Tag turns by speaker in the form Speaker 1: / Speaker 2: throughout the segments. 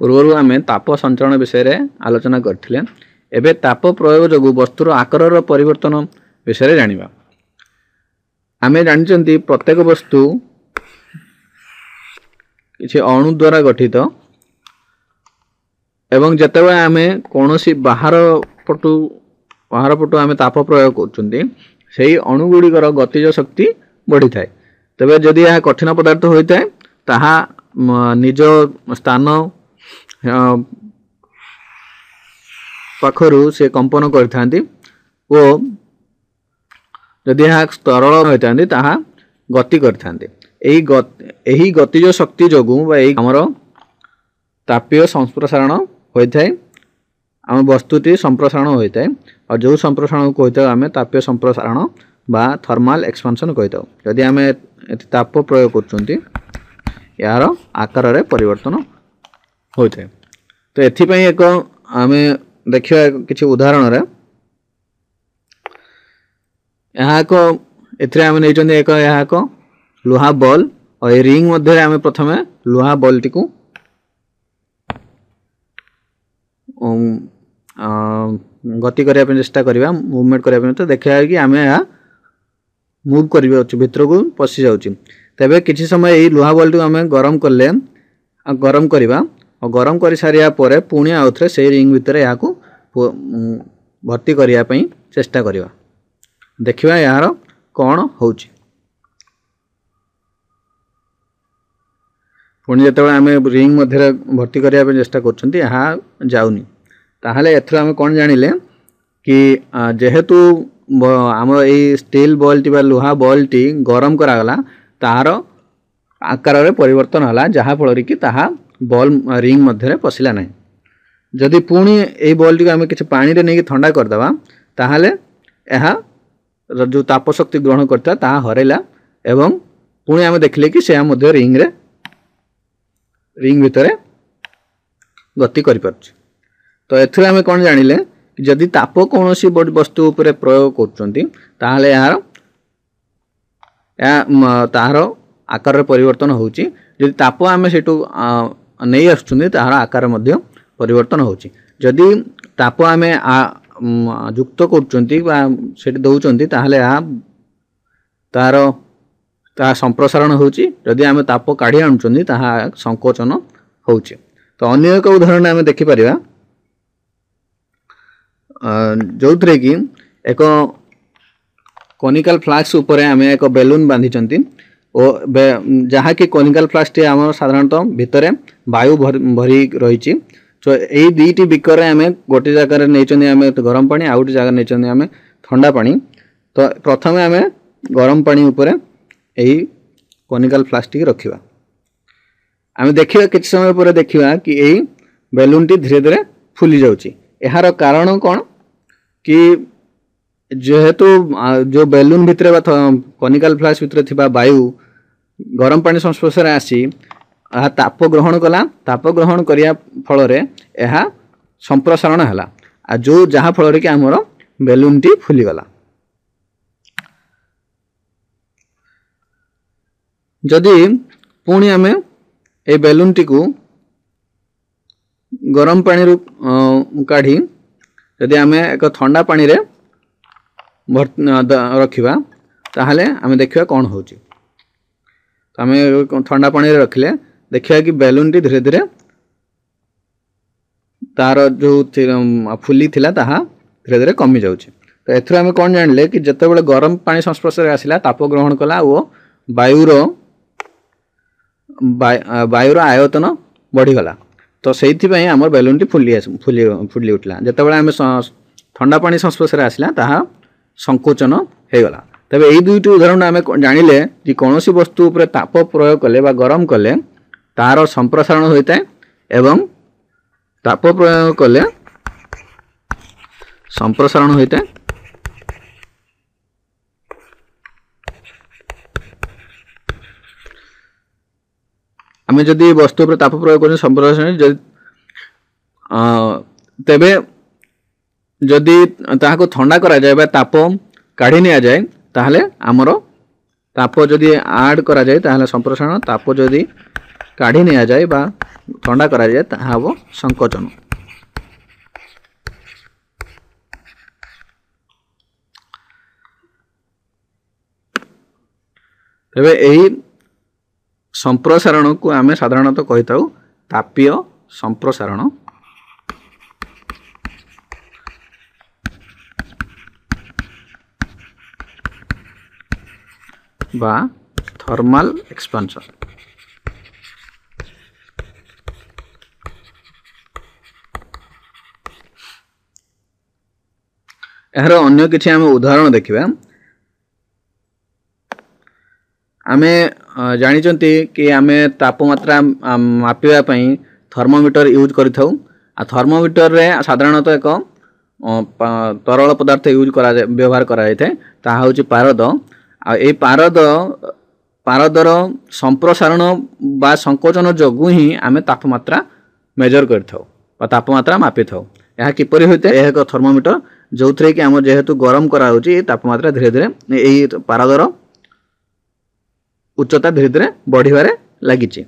Speaker 1: ପୂର୍ବରୁ ଆମେ ତାପ ସଞ୍ଚରଣ ବିଷୟରେ ଆଲୋଚନା କରିଥିଲେ ଏବେ ତାପ ପ୍ରୟୋଗ ଯୋଗୁଁ ବସ୍ତୁର ଆକାରର ପରିବର୍ତ୍ତନ ବିଷୟରେ ଜାଣିବା ଆମେ ଜାଣିଛନ୍ତି ପ୍ରତ୍ୟେକ ବସ୍ତୁ କିଛି ଅଣୁ ଦ୍ୱାରା ଗଠିତ ଏବଂ ଯେତେବେଳେ ଆମେ କୌଣସି ବାହାର ପଟୁ ବାହାର ପଟୁ ଆମେ ତାପ ପ୍ରୟୋଗ କରୁଛନ୍ତି ସେହି ଅଣୁଗୁଡ଼ିକର ଗତିଜ ଶକ୍ତି ବଢ଼ିଥାଏ ତେବେ ଯଦି ଏହା କଠିନ ପଦାର୍ଥ ହୋଇଥାଏ ତାହା ନିଜ ସ୍ଥାନ ପାଖରୁ ସେ କମ୍ପନ କରିଥାନ୍ତି ଓ ଯଦି ଏହା ତରଳ ହୋଇଥାନ୍ତି ତାହା ଗତି କରିଥାନ୍ତି ଏହି ଏହି ଗତିଜ ଶକ୍ତି ଯୋଗୁଁ ବା ଏହି ଆମର ତାପୀୟ ସମ୍ପ୍ରସାରଣ ହୋଇଥାଏ ଆମ ବସ୍ତୁଟି ସମ୍ପ୍ରସାରଣ ହୋଇଥାଏ ଆଉ ଯେଉଁ ସମ୍ପ୍ରସାରଣକୁ କହିଥାଉ ଆମେ ତାପୀୟ ସମ୍ପ୍ରସାରଣ ବା ଥର୍ମାଲ ଏକ୍ସପାନ୍ସନ୍ କହିଥାଉ ଯଦି ଆମେ ତାପ ପ୍ରୟୋଗ କରୁଛନ୍ତି ଏହାର ଆକାରରେ ପରିବର୍ତ୍ତନ ହୋଇଥାଏ ତ ଏଥିପାଇଁ ଏକ ଆମେ ଦେଖିବା କିଛି ଉଦାହରଣରେ ଏହା ଏକ ଏଥିରେ ଆମେ ନେଇଛନ୍ତି ଏକ ଏହା ଏକ ଲୁହା ବଲ୍ ଆଉ ଏ ରିଙ୍ଗ ମଧ୍ୟରେ ଆମେ ପ୍ରଥମେ ଲୁହା ବଲ୍ଟିକୁ ଗତି କରିବା ପାଇଁ ଚେଷ୍ଟା କରିବା ମୁଭମେଣ୍ଟ କରିବା ପାଇଁ ତ ଦେଖିବା କି ଆମେ ଏହା ମୁଭ୍ କରିପାରୁଛୁ ଭିତରକୁ ପଶିଯାଉଛି ତେବେ କିଛି ସମୟ ଏଇ ଲୁହା ବଲ୍ଟିକୁ ଆମେ ଗରମ କଲେ ଗରମ କରିବା ଗରମ କରିସାରିବା ପରେ ପୁଣି ଆଉଥରେ ସେଇ ରିଙ୍ଗ୍ ଭିତରେ ଏହାକୁ ଭର୍ତ୍ତି କରିବା ପାଇଁ ଚେଷ୍ଟା କରିବା ଦେଖିବା ଏହାର କ'ଣ ହେଉଛି ପୁଣି ଯେତେବେଳେ ଆମେ ରିଙ୍ଗ ମଧ୍ୟରେ ଭର୍ତ୍ତି କରିବା ପାଇଁ ଚେଷ୍ଟା କରୁଛନ୍ତି ଏହା ଯାଉନି ତାହେଲେ ଏଥିରୁ ଆମେ କ'ଣ ଜାଣିଲେ କି ଯେହେତୁ ଆମର ଏଇ ଷ୍ଟିଲ୍ ବଲ୍ଟି ବା ଲୁହା ବଲ୍ଟି ଗରମ କରାଗଲା ତାହାର ଆକାରରେ ପରିବର୍ତ୍ତନ ହେଲା ଯାହାଫଳରେ କି ତାହା বল রিং মধ্যে পশিলা না যদি পুঁ এই বলটি আমি কিছু পাঁচে নিয়ে থা করেদেবা তাহলে ଏହା ଯେଉଁ ତାପଶକ୍ତି ଗ୍ରହଣ କରିଥିଲା ତାହା ହରାଇଲା ଏବଂ ପୁଣି ଆମେ ଦେଖିଲେ କି ସେ ମଧ୍ୟ ରିଙ୍ଗରେ ରିଙ୍ଗ ଭିତରେ ଗତି କରିପାରୁଛି ତ ଏଥିରୁ ଆମେ କ'ଣ ଜାଣିଲେ ଯଦି ତାପ କୌଣସି ବସ୍ତୁ ଉପରେ ପ୍ରୟୋଗ କରୁଛନ୍ତି ତାହେଲେ ଏହାର ଏହା ତାହାର ଆକାରରେ ପରିବର୍ତ୍ତନ ହେଉଛି ଯଦି ତାପ ଆମେ ସେଠୁ ନେଇ ଆସୁଛନ୍ତି ତାହାର ଆକାର ମଧ୍ୟ ପରିବର୍ତ୍ତନ ହେଉଛି ଯଦି ତାପ ଆମେ ଯୁକ୍ତ କରୁଛନ୍ତି ବା ସେଠି ଦେଉଛନ୍ତି ତାହେଲେ ଏହା ତାହାର ତାହା ସମ୍ପ୍ରସାରଣ ହେଉଛି ଯଦି ଆମେ ତାପ କାଢ଼ି ଆଣୁଛନ୍ତି ତାହା ସଙ୍କୋଚନ ହେଉଛି ତ ଅନ୍ୟ ଏକ ଉଦାହରଣ ଆମେ ଦେଖିପାରିବା ଯେଉଁଥିରେ କି ଏକ କନିକାଲ ଫ୍ଲାସ୍କ ଉପରେ ଆମେ ଏକ ବେଲୁନ୍ ବାନ୍ଧିଛନ୍ତି ଓ ଯାହାକି କୋନିକାଲ ଫ୍ଲାସ୍କଟି ଆମର ସାଧାରଣତଃ ଭିତରେ ବାୟୁ ଭରି ରହିଛି ତ ଏଇ ଦୁଇଟି ବିକରେ ଆମେ ଗୋଟେ ଜାଗାରେ ନେଇଛନ୍ତି ଆମେ ଗରମ ପାଣି ଆଉ ଗୋଟେ ଜାଗାରେ ନେଇଛନ୍ତି ଆମେ ଥଣ୍ଡା ପାଣି ତ ପ୍ରଥମେ ଆମେ ଗରମ ପାଣି ଉପରେ ଏହି କୋନିକାଲ ଫ୍ଲାସ୍କଟିକି ରଖିବା ଆମେ ଦେଖିବା କିଛି ସମୟ ପରେ ଦେଖିବା କି ଏଇ ବେଲୁନ୍ଟି ଧୀରେ ଧୀରେ ଫୁଲି ଯାଉଛି ଏହାର କାରଣ କ'ଣ କି ଯେହେତୁ ଯେଉଁ ବେଲୁନ୍ ଭିତରେ ବା କନିକାଲ ଫ୍ଲାସ୍କ ଭିତରେ ଥିବା ବାୟୁ ଗରମ ପାଣି ସଂସ୍ପର୍ଶରେ ଆସି ଏହା ତାପ ଗ୍ରହଣ କଲା ତାପ ଗ୍ରହଣ କରିବା ଫଳରେ ଏହା ସମ୍ପ୍ରସାରଣ ହେଲା ଆଉ ଯେଉଁ ଯାହା ଫଳରେ କି ଆମର ବେଲୁନ୍ଟି ଫୁଲିଗଲା ଯଦି ପୁଣି ଆମେ ଏଇ ବେଲୁନ୍ଟିକୁ ଗରମ ପାଣିରୁ କାଢ଼ି ଯଦି ଆମେ ଏକ ଥଣ୍ଡା ପାଣିରେ ରଖିବା ତାହେଲେ ଆମେ ଦେଖିବା କ'ଣ ହେଉଛି तो आम ठंडा पाने रखिले देखा कि बेलून टी धीरे धीरे तार जो फुली थी धीरे धीरे कमी जाऊँगी तो एथर आम कौन जाने कि जितेबाला गरम पा संस्पर्श आसला ताप ग्रहण कला और वायुर वायुर आयतन बढ़ीगला तो से आम बेलून टी फुली फुली फुली उठला जितेबाला आम ठंडा पा संस्पर्श आसला ताहा संकोचन होगला ତେବେ ଏଇ ଦୁଇଟି ଉଦାହରଣ ଆମେ ଜାଣିଲେ ଯେ କୌଣସି ବସ୍ତୁ ଉପରେ ତାପ ପ୍ରୟୋଗ କଲେ ବା ଗରମ କଲେ ତାର ସମ୍ପ୍ରସାରଣ ହୋଇଥାଏ ଏବଂ ତାପ ପ୍ରୟୋଗ କଲେ ସମ୍ପ୍ରସାରଣ ହୋଇଥାଏ ଆମେ ଯଦି ବସ୍ତୁ ଉପରେ ତାପ ପ୍ରୟୋଗ କରୁଛୁ ସମ୍ପ୍ରସାରଣ ଯଦି ତେବେ ଯଦି ତାହାକୁ ଥଣ୍ଡା କରାଯାଏ ବା ତାପ କାଢ଼ି ନିଆଯାଏ ତାହେଲେ ଆମର ତାପ ଯଦି ଆଡ଼୍ କରାଯାଏ ତାହେଲେ ସମ୍ପ୍ରସାରଣ ତାପ ଯଦି କାଢ଼ି ନିଆଯାଏ ବା ଥଣ୍ଡା କରାଯାଏ ତାହା ହେବ ସଙ୍କୋଚନ ତେବେ ଏହି ସମ୍ପ୍ରସାରଣକୁ ଆମେ ସାଧାରଣତଃ କହିଥାଉ ତାପୀୟ ସମ୍ପ୍ରସାରଣ বা থর্মাল এক্সপানশন ଏହାର ଅନ୍ୟ କିଛି ଆମେ ଉଦାହରଣ ଦେଖିବା ଆମେ ଜାଣିଛନ୍ତି କି ଆମେ ତାପମାତ୍ରା ମାପିବା ପାଇଁ ଥର୍ମୋମିଟର ୟୁଜ୍ କରିଥାଉ ଆଉ ଥର୍ମୋମିଟରରେ ସାଧାରଣତଃ ଏକ ତରଳ ପଦାର୍ଥ ୟୁଜ୍ କରାଯାଏ ବ୍ୟବହାର କରାଯାଇଥାଏ ତାହା ହେଉଛି ପାରଦ ଆଉ ଏଇ ପାରଦ ପାରଦର ସମ୍ପ୍ରସାରଣ ବା ସଙ୍କୋଚନ ଯୋଗୁଁ ହିଁ ଆମେ ତାପମାତ୍ରା ମେଜର କରିଥାଉ ବା ତାପମାତ୍ରା ମାପିଥାଉ ଏହା କିପରି ହୋଇଥାଏ ଏହା ଏକ ଥର୍ମୋମିଟର ଯେଉଁଥିରେ କି ଆମର ଯେହେତୁ ଗରମ କରାହେଉଛି ଏଇ ତାପମାତ୍ରା ଧୀରେ ଧୀରେ ଏହି ପାରଦର ଉଚ୍ଚତା ଧୀରେ ଧୀରେ ବଢ଼ିବାରେ ଲାଗିଛି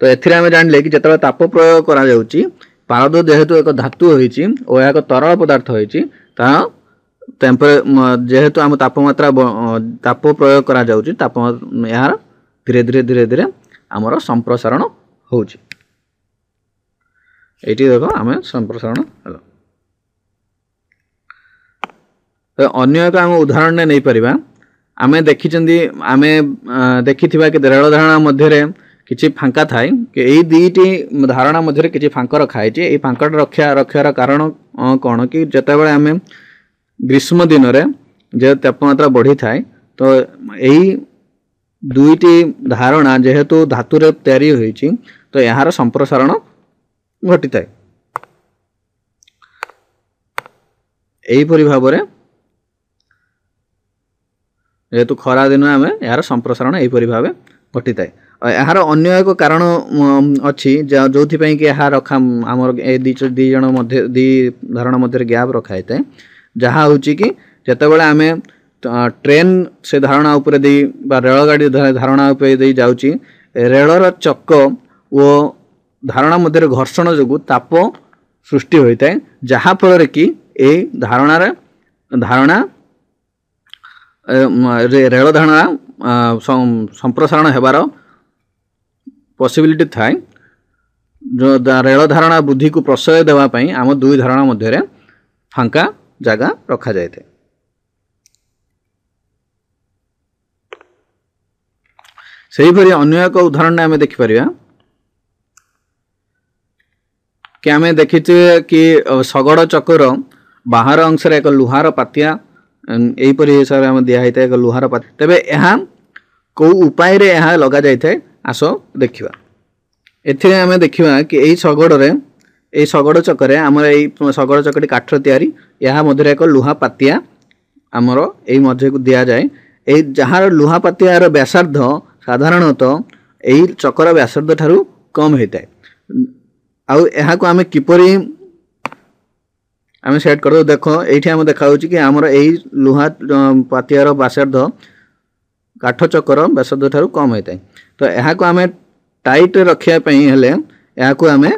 Speaker 1: ତ ଏଥିରେ ଆମେ ଜାଣିଲେ କି ଯେତେବେଳେ ତାପ ପ୍ରୟୋଗ କରାଯାଉଛି ପାରଦ ଯେହେତୁ ଏକ ଧାତୁ ହୋଇଛି ଓ ଏହା ଏକ ତରଳ ପଦାର୍ଥ ହୋଇଛି ତାହା ଟେମ୍ପରେ ଯେହେତୁ ଆମ ତାପମାତ୍ରା ତାପ ପ୍ରୟୋଗ କରାଯାଉଛି ତାପ ଏହାର ଧୀରେ ଧୀରେ ଧୀରେ ଧୀରେ ଆମର ସମ୍ପ୍ରସାରଣ ହେଉଛି ଏଇଠି ଦେଖ ଆମେ ସମ୍ପ୍ରସାରଣ ହେଲ ଅନ୍ୟ ଏକ ଆମେ ଉଦାହରଣରେ ନେଇପାରିବା ଆମେ ଦେଖିଛନ୍ତି ଆମେ ଦେଖିଥିବା କି ରେଳ ଧାରଣା ମଧ୍ୟରେ କିଛି ଫାଙ୍କା ଥାଏ କି ଏଇ ଦୁଇଟି ଧାରଣା ମଧ୍ୟରେ କିଛି ଫାଙ୍କ ରଖାହେଇଛି ଏଇ ଫାଙ୍କଟା ରକ୍ଷା ରଖିବାର କାରଣ କ'ଣ କି ଯେତେବେଳେ ଆମେ ଗ୍ରୀଷ୍ମ ଦିନରେ ଯେହେତୁ ତାପମାତ୍ରା ବଢ଼ିଥାଏ ତ ଏହି ଦୁଇଟି ଧାରଣା ଯେହେତୁ ଧାତୁରେ ତିଆରି ହୋଇଛି ତ ଏହାର ସମ୍ପ୍ରସାରଣ ଘଟିଥାଏ ଏହିପରି ଭାବରେ ଯେହେତୁ ଖରାଦିନ ଆମେ ଏହାର ସମ୍ପ୍ରସାରଣ ଏହିପରି ଭାବେ ଘଟିଥାଏ ଏହାର ଅନ୍ୟ ଏକ କାରଣ ଅଛି ଯେଉଁଥିପାଇଁ କି ଏହା ରଖା ଆମର ଏ ଦୁଇ ଦୁଇ ଜଣ ମଧ୍ୟ ଦୁଇ ଧାରଣା ମଧ୍ୟରେ ଗ୍ୟାପ୍ ରଖାଯାଇଥାଏ ଯାହା ହେଉଛି କି ଯେତେବେଳେ ଆମେ ଟ୍ରେନ୍ ସେ ଧାରଣା ଉପରେ ଦେଇ ବା ରେଳଗାଡ଼ି ଧାରଣା ଉପରେ ଦେଇ ଯାଉଛି ରେଳର ଚକ ଓ ଧାରଣା ମଧ୍ୟରେ ଘର୍ଷଣ ଯୋଗୁଁ ତାପ ସୃଷ୍ଟି ହୋଇଥାଏ ଯାହାଫଳରେ କି ଏଇ ଧାରଣାରେ ଧାରଣା ରେଳ ଧାରଣା ସମ୍ପ୍ରସାରଣ ହେବାର ପସିବିଲିଟି ଥାଏ ରେଳ ଧାରଣା ବୃଦ୍ଧିକୁ ପ୍ରଶୟ ଦେବା ପାଇଁ ଆମ ଦୁଇ ଧାରଣା ମଧ୍ୟରେ ଫାଙ୍କା जगह रखा जाए थे सही भरी अन्य एक उदाहरण आम देखिपर कि आम देखी कि शगड़ चकर बाहर अंश एक लुहार पातिया हिसाब से दिखाई एक लुहार पाति तेज यहाँ कौ उपाय लग जाए आस देखा एमें देखा कि यही शगड़ এই ଶଗଡ଼ ଚକରେ ଆମର ଏଇ ଶଗଡ଼ ଚକଟି କାଠର ତିଆରି ଏହା ମଧ୍ୟରେ ଏକ ଲୁହା ପାତିଆ ଆମର ଏଇ ମଧ୍ୟକୁ ଦିଆଯାଏ ଏଇ ଯାହାର ଲୁହା ପାତିଆର ବ୍ୟାସାର୍ଦ୍ଧ ସାଧାରଣତଃ ଏହି ଚକର ବ୍ୟାସାର୍ଦ୍ଧ ଠାରୁ କମ୍ ହୋଇଥାଏ ଆଉ ଏହାକୁ ଆମେ କିପରି ଆମେ ସେଟ୍ କରିଦେଉ ଦେଖ ଏଇଠି ଆମେ ଦେଖାଯାଉଛି କି ଆମର ଏଇ ଲୁହା ପାତିଆର ବ୍ୟାସାର୍ଦ୍ଧ କାଠ ଚକର ବ୍ୟାସାର୍ଦ୍ଧ ଠାରୁ କମ୍ ହୋଇଥାଏ ତ ଏହାକୁ ଆମେ ଟାଇଟ୍ ରଖିବା ପାଇଁ ହେଲେ ଏହାକୁ ଆମେ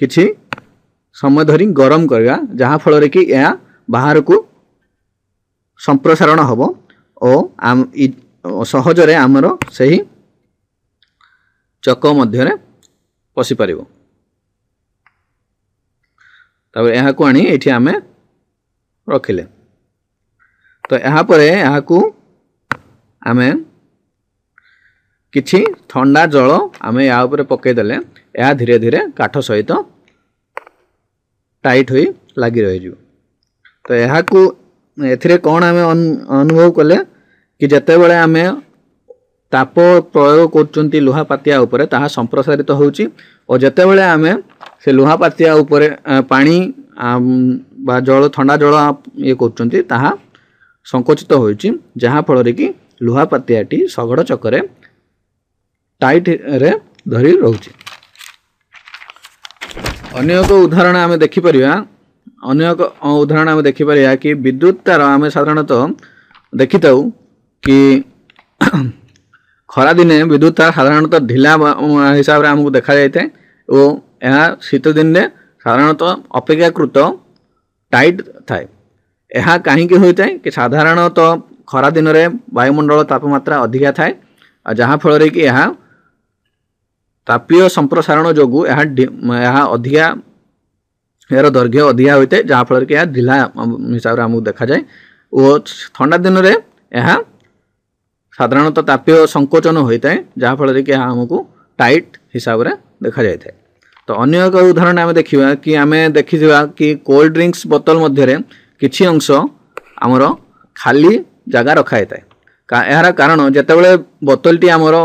Speaker 1: କିଛି ସମୟ ଧରି ଗରମ କରିବା ଯାହାଫଳରେ କି ଏହା ବାହାରକୁ ସମ୍ପ୍ରସାରଣ ହେବ ଓ ସହଜରେ ଆମର ସେହି ଚକ ମଧ୍ୟରେ ପଶିପାରିବ ତାପରେ ଏହାକୁ ଆଣି ଏଠି ଆମେ ରଖିଲେ ତ ଏହାପରେ ଏହାକୁ ଆମେ କିଛି ଥଣ୍ଡା ଜଳ ଆମେ ଏହା ଉପରେ ପକାଇଦେଲେ ଏହା ଧୀରେ ଧୀରେ କାଠ ସହିତ ଟାଇଟ୍ ହୋଇ ଲାଗି ରହିଯିବ ତ ଏହାକୁ ଏଥିରେ କ'ଣ ଆମେ ଅନୁଭବ କଲେ କି ଯେତେବେଳେ ଆମେ ତାପ ପ୍ରୟୋଗ କରୁଛନ୍ତି ଲୁହା ପାତିଆ ଉପରେ ତାହା ସମ୍ପ୍ରସାରିତ ହେଉଛି ଓ ଯେତେବେଳେ ଆମେ ସେ ଲୁହା ପାତିଆ ଉପରେ ପାଣି ବା ଜଳ ଥଣ୍ଡା ଜଳ ଇଏ କରୁଛନ୍ତି ତାହା ସଙ୍କୋଚିତ ହୋଇଛି ଯାହାଫଳରେ କି ଲୁହା ପାତିଆଟି ଶଗଡ଼ ଚକରେ ଟାଇଟ୍ରେ ଧରି ରହୁଛି ଅନ୍ୟ ଏକ ଉଦାହରଣ ଆମେ ଦେଖିପାରିବା ଅନ୍ୟ ଏକ ଉଦାହରଣ ଆମେ ଦେଖିପାରିବା କି ବିଦ୍ୟୁତ ତାର ଆମେ ସାଧାରଣତଃ ଦେଖିଥାଉ କି ଖରାଦିନେ ବିଦ୍ୟୁତ ତାର ସାଧାରଣତଃ ଢିଲା ହିସାବରେ ଆମକୁ ଦେଖାଯାଇଥାଏ ଓ ଏହା ଶୀତ ଦିନରେ ସାଧାରଣତଃ ଅପେକ୍ଷାକୃତ ଟାଇଟ୍ ଥାଏ ଏହା କାହିଁକି ହୋଇଥାଏ କି ସାଧାରଣତଃ ଖରାଦିନରେ ବାୟୁମଣ୍ଡଳ ତାପମାତ୍ରା ଅଧିକା ଥାଏ ଆଉ ଯାହାଫଳରେ କି ଏହା ତାପୀୟ ସମ୍ପ୍ରସାରଣ ଯୋଗୁଁ ଏହା ଏହା ଅଧିକା ଏହାର ଦୈର୍ଘ୍ୟ ଅଧିକା ହୋଇଥାଏ ଯାହାଫଳରେ କି ଏହା ଢିଲା ହିସାବରେ ଆମକୁ ଦେଖାଯାଏ ଓ ଥଣ୍ଡା ଦିନରେ ଏହା ସାଧାରଣତଃ ତାପୀୟ ସଂକୋଚନ ହୋଇଥାଏ ଯାହାଫଳରେ କି ଏହା ଆମକୁ ଟାଇଟ୍ ହିସାବରେ ଦେଖାଯାଇଥାଏ ତ ଅନ୍ୟ ଏକ ଉଦାହରଣ ଆମେ ଦେଖିବା କି ଆମେ ଦେଖିଥିବା କି କୋଲ୍ଡ ଡ୍ରିଙ୍କସ୍ ବୋତଲ ମଧ୍ୟରେ କିଛି ଅଂଶ ଆମର ଖାଲି ଜାଗା ରଖାଯାଇଥାଏ ଏହାର କାରଣ ଯେତେବେଳେ ବୋତଲଟି ଆମର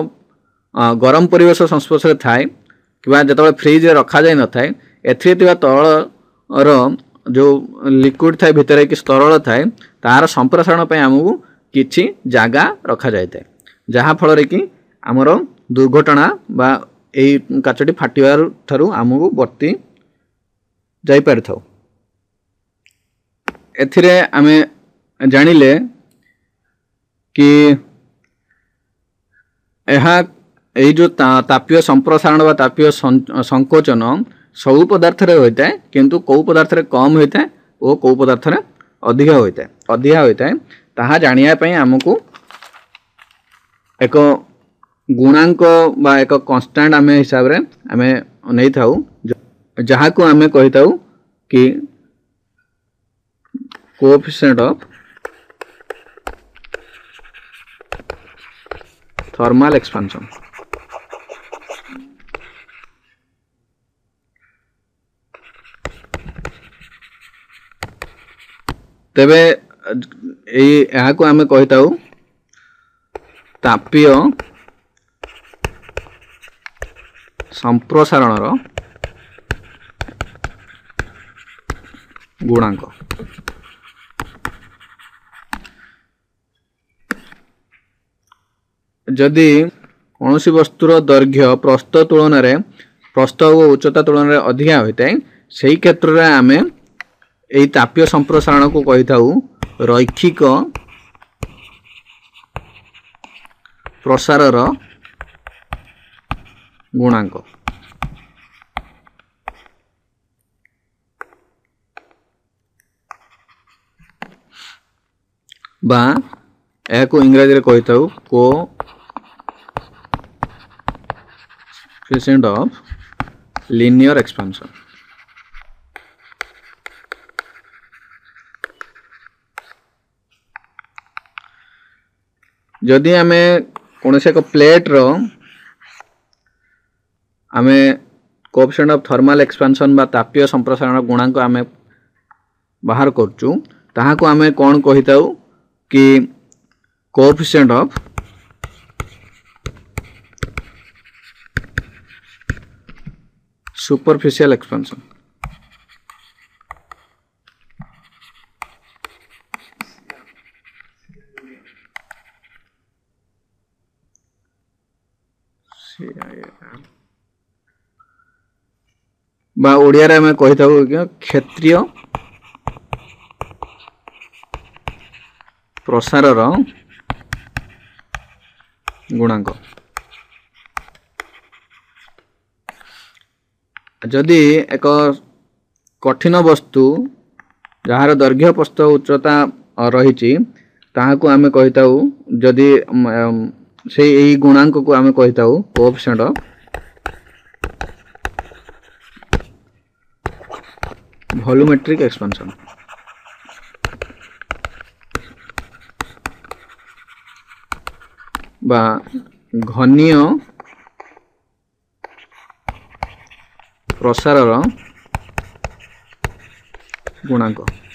Speaker 1: ଗରମ ପରିବେଶ ସଂସ୍ପର୍ଶରେ ଥାଏ କିମ୍ବା ଯେତେବେଳେ ଫ୍ରିଜରେ ରଖାଯାଇନଥାଏ ଏଥିରେ ଥିବା ତଳର ଯେଉଁ ଲିକ୍ୱିଡ଼ ଥାଏ ଭିତରେ କି ତରଳ ଥାଏ ତାହାର ସମ୍ପ୍ରସାରଣ ପାଇଁ ଆମକୁ କିଛି ଜାଗା ରଖାଯାଇଥାଏ ଯାହାଫଳରେ କି ଆମର ଦୁର୍ଘଟଣା ବା ଏଇ କାଚଟି ଫାଟିବା ଠାରୁ ଆମକୁ ବର୍ତ୍ତି ଯାଇପାରିଥାଉ ଏଥିରେ ଆମେ ଜାଣିଲେ କି ଏହା ଏଇ ଯେଉଁ ତାପୀୟ ସମ୍ପ୍ରସାରଣ ବା ତାପୀୟ ସଂକୋଚନ ସବୁ ପଦାର୍ଥରେ ହୋଇଥାଏ କିନ୍ତୁ କେଉଁ ପଦାର୍ଥରେ କମ୍ ହୋଇଥାଏ ଓ କେଉଁ ପଦାର୍ଥରେ ଅଧିକ ହୋଇଥାଏ ଅଧିକା ହୋଇଥାଏ ତାହା ଜାଣିବା ପାଇଁ ଆମକୁ ଏକ ଗୁଣାଙ୍କ ବା ଏକ କନଷ୍ଟାଣ୍ଟ ଆମେ ହିସାବରେ ଆମେ ନେଇଥାଉ ଯାହାକୁ ଆମେ କହିଥାଉ କି କୋଫିସେଣ୍ଟ ଅଫ୍ ଥର୍ମାଲ୍ ଏକ୍ସପାନ୍ସନ୍ ତେବେ ଏଇ ଏହାକୁ ଆମେ କହିଥାଉ ତାପୀୟ ସମ୍ପ୍ରସାରଣର ଗୁଣାଙ୍କ ଯଦି କୌଣସି ବସ୍ତୁର ଦୈର୍ଘ୍ୟ ପ୍ରସ୍ତ ତୁଳନାରେ ପ୍ରସ୍ତ ଓ ଉଚ୍ଚତା ତୁଳନାରେ ଅଧିକା ହୋଇଥାଏ ସେହି କ୍ଷେତ୍ରରେ ଆମେ ଏହି ତାପୀୟ ସମ୍ପ୍ରସାରଣକୁ କହିଥାଉ ରୈକ୍ଷିକ ପ୍ରସାରର ଗୁଣାଙ୍କ ବା ଏହାକୁ ଇଂରାଜୀରେ କହିଥାଉ କୋ ଅଫ୍ ଲିନିୟର ଏକ୍ସପାନ୍ସନ୍ जदि आम कौन से एक प्लेट्र आम कोपसन अफ थर्माल एक्सपानसन तापीय संप्रसारण गुणा को आम बाहर करें कौन कही था कि कोपसेंट अफ सुपरफिशियल एक्सपेंशन ବା ଓଡ଼ିଆରେ ଆମେ କହିଥାଉ ଆଜ୍ଞା କ୍ଷତ୍ରିୟ ପ୍ରସାରର ଗୁଣାଙ୍କ ଯଦି ଏକ କଠିନ ବସ୍ତୁ ଯାହାର ଦୈର୍ଘ୍ୟ ପ୍ରସ୍ଥ ଉଚ୍ଚତା ରହିଛି ତାହାକୁ ଆମେ କହିଥାଉ ଯଦି से यही गुणांक को आम कही था कोअफिसेंट भल्यूमेट्रिक एक्सपेंशन বা ঘনীয় প্রসারর